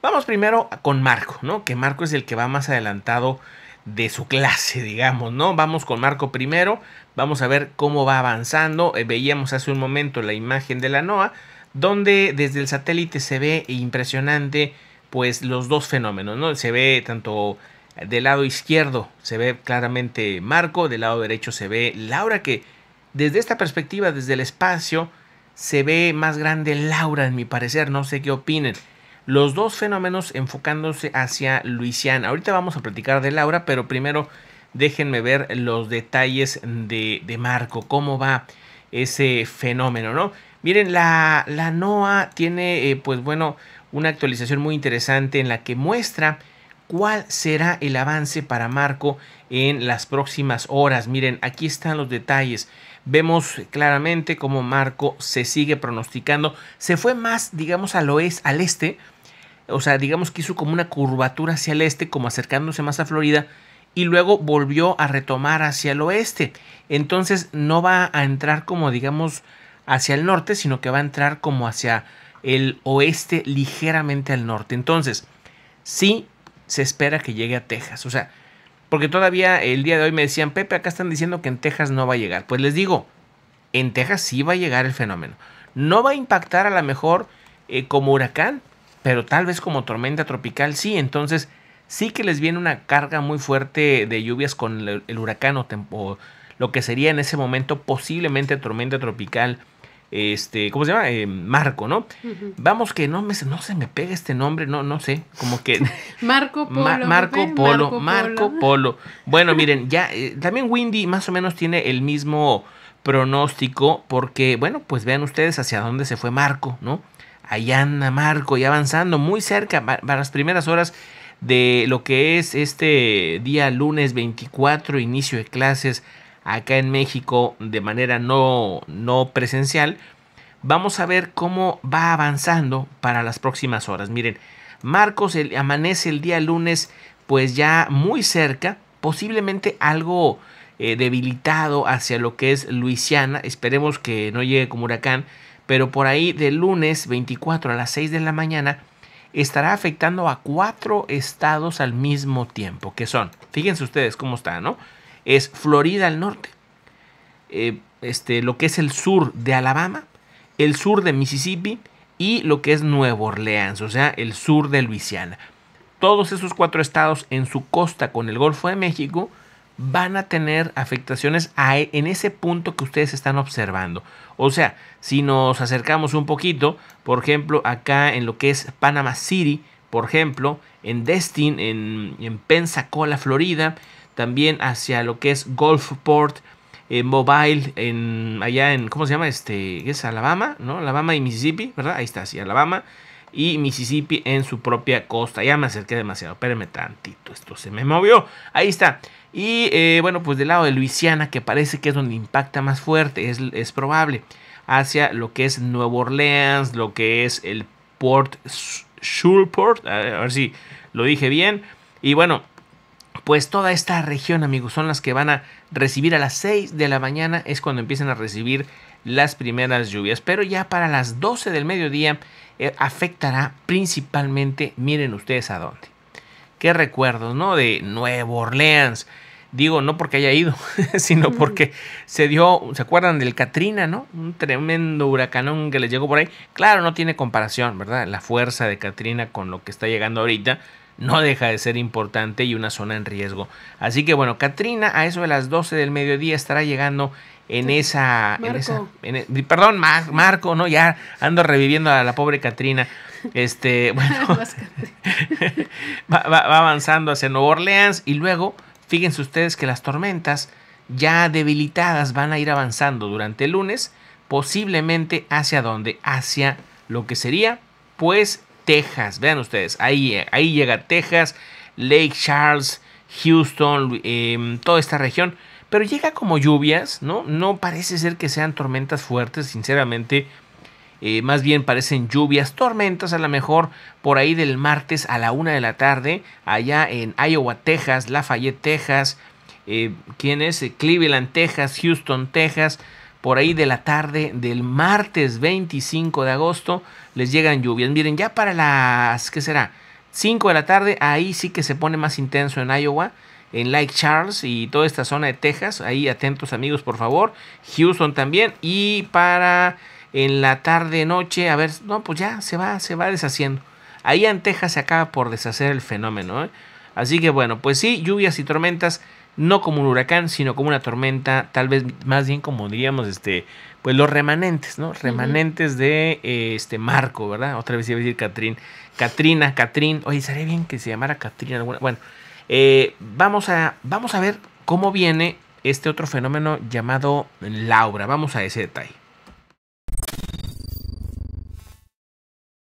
Vamos primero con Marco, ¿no? Que Marco es el que va más adelantado de su clase, digamos, ¿no? Vamos con Marco primero, vamos a ver cómo va avanzando. Eh, veíamos hace un momento la imagen de la NOAA, donde desde el satélite se ve impresionante, pues los dos fenómenos, ¿no? Se ve tanto del lado izquierdo, se ve claramente Marco, del lado derecho se ve Laura, que desde esta perspectiva, desde el espacio, se ve más grande Laura, en mi parecer, no sé qué opinen los dos fenómenos enfocándose hacia Luisiana. Ahorita vamos a platicar de Laura, pero primero déjenme ver los detalles de, Marco, cómo va ese fenómeno, ¿no? Miren, la, la tiene, eh, pues bueno, una actualización muy interesante en la que muestra cuál será el avance para Marco en las próximas horas. Miren, aquí están los detalles. Vemos claramente cómo Marco se sigue pronosticando. Se fue más, digamos, al oeste, al este, o sea, digamos que hizo como una curvatura hacia el este, como acercándose más a Florida, y luego volvió a retomar hacia el oeste. Entonces no va a entrar como, digamos, hacia el norte, sino que va a entrar como hacia el oeste, ligeramente al norte. Entonces, sí se espera que llegue a Texas. O sea, porque todavía el día de hoy me decían, Pepe, acá están diciendo que en Texas no va a llegar. Pues les digo, en Texas sí va a llegar el fenómeno. No va a impactar a lo mejor eh, como huracán, pero tal vez como tormenta tropical sí, entonces sí que les viene una carga muy fuerte de lluvias con el, huracán o, lo que sería en ese momento posiblemente tormenta tropical. Este, ¿cómo se llama? Eh, Marco, ¿no? Vamos que no, me, no se me pega este nombre, no, no sé, como que... Marco Polo. Marco, Polo Marco Polo, Bueno, miren, ya, eh, también Windy más o menos tiene el mismo pronóstico porque, bueno, pues vean ustedes hacia dónde se fue Marco, ¿no? Allá anda Marco y avanzando muy cerca para las primeras horas de lo que es este día lunes 24, inicio de clases acá en México de manera no, no presencial. Vamos a ver cómo va avanzando para las próximas horas. Miren, Marcos el, amanece el día lunes pues ya muy cerca, posiblemente algo eh, debilitado hacia lo que es Luisiana. Esperemos que no llegue como huracán pero por ahí de lunes 24 a las 6 de la mañana estará afectando a cuatro estados al mismo tiempo, que son, fíjense ustedes cómo está, ¿no? Es Florida al norte, eh, este, lo que es el sur de Alabama, el sur de Mississippi y lo que es Nueva Orleans, o sea, el sur de Luisiana. Todos esos cuatro estados en su costa con el Golfo de México van a tener afectaciones e, en ese punto que ustedes están observando. O sea, si nos acercamos un poquito, por ejemplo, acá en lo que es Panama City, por ejemplo, en Destin, en, Pensacola, Florida, también hacia lo que es Gulfport, en eh, Mobile, en allá en, ¿cómo se llama? Este, es Alabama, ¿no? Alabama y Mississippi, ¿verdad? Ahí está, sí, Alabama y Mississippi en su propia costa. Ya me acerqué demasiado, espérenme tantito, esto se me movió. Ahí está. Y eh, bueno, pues del lado de Luisiana, que parece que es donde impacta más fuerte, es, es probable, hacia lo que es Nueva Orleans, lo que es el Port Shulport, a ver si lo dije bien. Y bueno, pues toda esta región, amigos, son las que van a recibir a las 6 de la mañana, es cuando empiezan a recibir las primeras lluvias, pero ya para las 12 del mediodía eh, afectará principalmente, miren ustedes a dónde. Qué recuerdos, ¿no? De Nueva Orleans. Digo, no porque haya ido, sino porque se dio, ¿se acuerdan del Katrina, no? Un tremendo huracanón que les llegó por ahí. Claro, no tiene comparación, ¿verdad? La fuerza de Katrina con lo que está llegando ahorita no deja de ser importante y una zona en riesgo. Así que bueno, Katrina a eso de las 12 del mediodía estará llegando en esa, en e, perdón, Marco, no, ya ando reviviendo a la pobre Katrina. Este, bueno, va, avanzando hacia Nueva Orleans y luego, fíjense ustedes que las tormentas ya debilitadas van a ir avanzando durante el lunes, posiblemente hacia dónde, hacia lo que sería, pues Texas. Vean ustedes, ahí, ahí llega Texas, Lake Charles, Houston, em, toda esta región. Pero llega como lluvias, ¿no? No parece ser que sean tormentas fuertes, sinceramente. Eh, más bien parecen lluvias, tormentas a lo mejor por ahí del martes a la una de la tarde, allá en Iowa, Texas, Lafayette, Texas, eh, ¿quién es? Cleveland, Texas, Houston, Texas por ahí de la tarde del martes 25 de agosto les llegan lluvias. Miren, ya para las, ¿qué será? 5 de la tarde, ahí sí que se pone más intenso en Iowa, en Lake Charles y toda esta zona de Texas. Ahí atentos amigos, por favor. Houston también. Y para en la tarde, noche, a ver, no, pues ya se va, se va deshaciendo. Ahí en Texas se acaba por deshacer el fenómeno. ¿eh? Así que bueno, pues sí, lluvias y tormentas no como un huracán, sino como una tormenta, tal vez más bien como diríamos, este, pues los remanentes, ¿no? Remanentes de eh, este marco, ¿verdad? Otra vez iba a decir Catrín, Catrina, Catrín, oye, sería bien que se llamara Katrina alguna, bueno, eh, vamos, a, vamos a ver cómo viene este otro fenómeno llamado Laura, vamos a ese detalle.